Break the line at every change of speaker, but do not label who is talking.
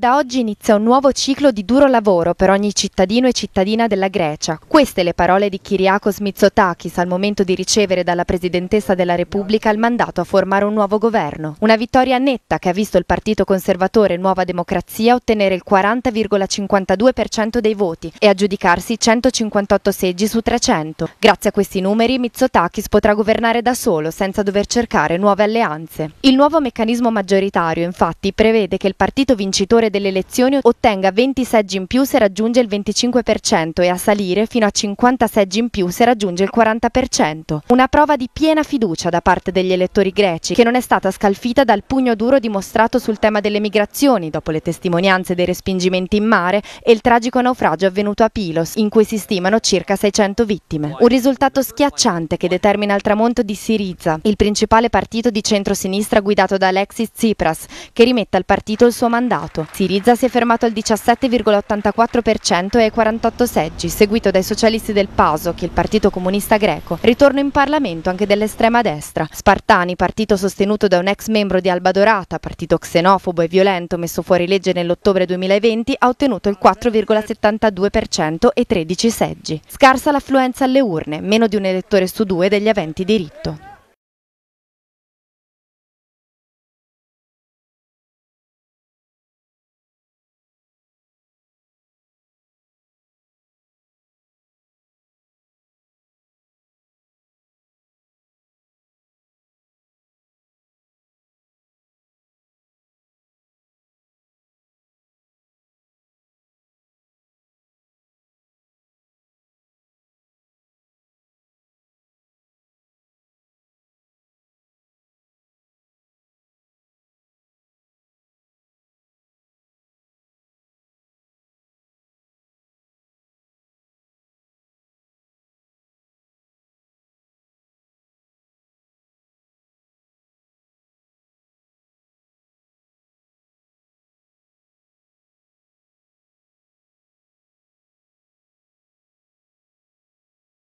Da oggi inizia un nuovo ciclo di duro lavoro per ogni cittadino e cittadina della Grecia. Queste le parole di Kyriakos Mitsotakis al momento di ricevere dalla Presidentessa della Repubblica il mandato a formare un nuovo governo. Una vittoria netta che ha visto il partito conservatore Nuova Democrazia ottenere il 40,52% dei voti e aggiudicarsi 158 seggi su 300. Grazie a questi numeri Mitsotakis potrà governare da solo senza dover cercare nuove alleanze. Il nuovo meccanismo maggioritario infatti prevede che il partito vincitore delle elezioni ottenga 20 seggi in più se raggiunge il 25% e a salire fino a 50 seggi in più se raggiunge il 40%. Una prova di piena fiducia da parte degli elettori greci che non è stata scalfita dal pugno duro dimostrato sul tema delle migrazioni dopo le testimonianze dei respingimenti in mare e il tragico naufragio avvenuto a Pilos in cui si stimano circa 600 vittime. Un risultato schiacciante che determina il tramonto di Siriza, il principale partito di centrosinistra guidato da Alexis Tsipras che rimette al partito il suo mandato. Siriza si è fermato al 17,84% e ai 48 seggi, seguito dai socialisti del PASO, che è il partito comunista greco. Ritorno in Parlamento anche dell'estrema destra. Spartani, partito sostenuto da un ex membro di Alba Dorata, partito xenofobo e violento messo fuori legge nell'ottobre 2020, ha ottenuto il 4,72% e 13 seggi. Scarsa l'affluenza alle urne, meno di un elettore su due degli aventi diritto.